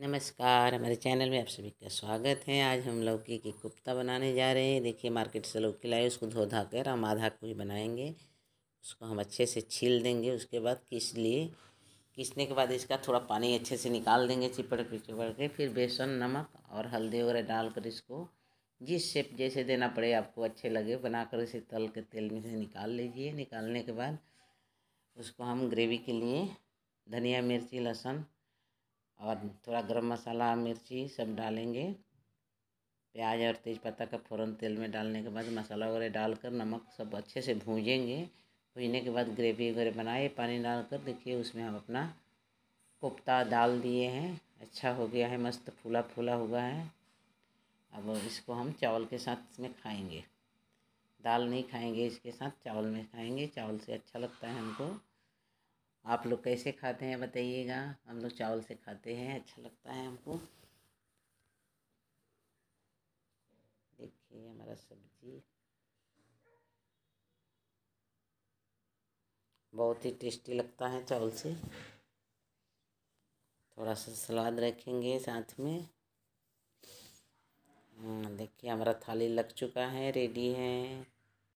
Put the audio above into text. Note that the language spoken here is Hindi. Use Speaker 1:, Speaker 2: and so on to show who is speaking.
Speaker 1: नमस्कार हमारे चैनल में आप सभी का स्वागत है आज हम लौकी की कुफ्ता बनाने जा रहे हैं देखिए मार्केट से लौकी लाए उसको धो धा कर हम आधा कुछ बनाएंगे उसको हम अच्छे से छील देंगे उसके बाद किस लिए किसने के बाद इसका थोड़ा पानी अच्छे से निकाल देंगे चिपड़ के चिपड़ के फिर बेसन नमक और हल्दी वगैरह डालकर इसको जिस शेप जैसे देना पड़े आपको अच्छे लगे बनाकर इसे तल के तेल में से निकाल लीजिए निकालने के बाद उसको हम ग्रेवी के लिए धनिया मिर्ची लहसुन और थोड़ा गरम मसाला मिर्ची सब डालेंगे प्याज और तेज़पत्ता का फ़ौरन तेल में डालने के बाद मसाला वगैरह डालकर नमक सब अच्छे से भूजेंगे भूजने के बाद ग्रेवी वगैरह बनाए पानी डालकर देखिए उसमें हम अपना कोफ्ता डाल दिए हैं अच्छा हो गया है मस्त फूला फूला हुआ है अब इसको हम चावल के साथ में खाएंगे दाल नहीं खाएंगे इसके साथ चावल में खाएंगे चावल से अच्छा लगता है हमको आप लोग कैसे खाते हैं बताइएगा हम लोग चावल से खाते हैं अच्छा लगता है हमको देखिए हमारा सब्जी बहुत ही टेस्टी लगता है चावल से थोड़ा सा सलाद रखेंगे साथ में हम्म, देखिए हमारा थाली लग चुका है रेडी है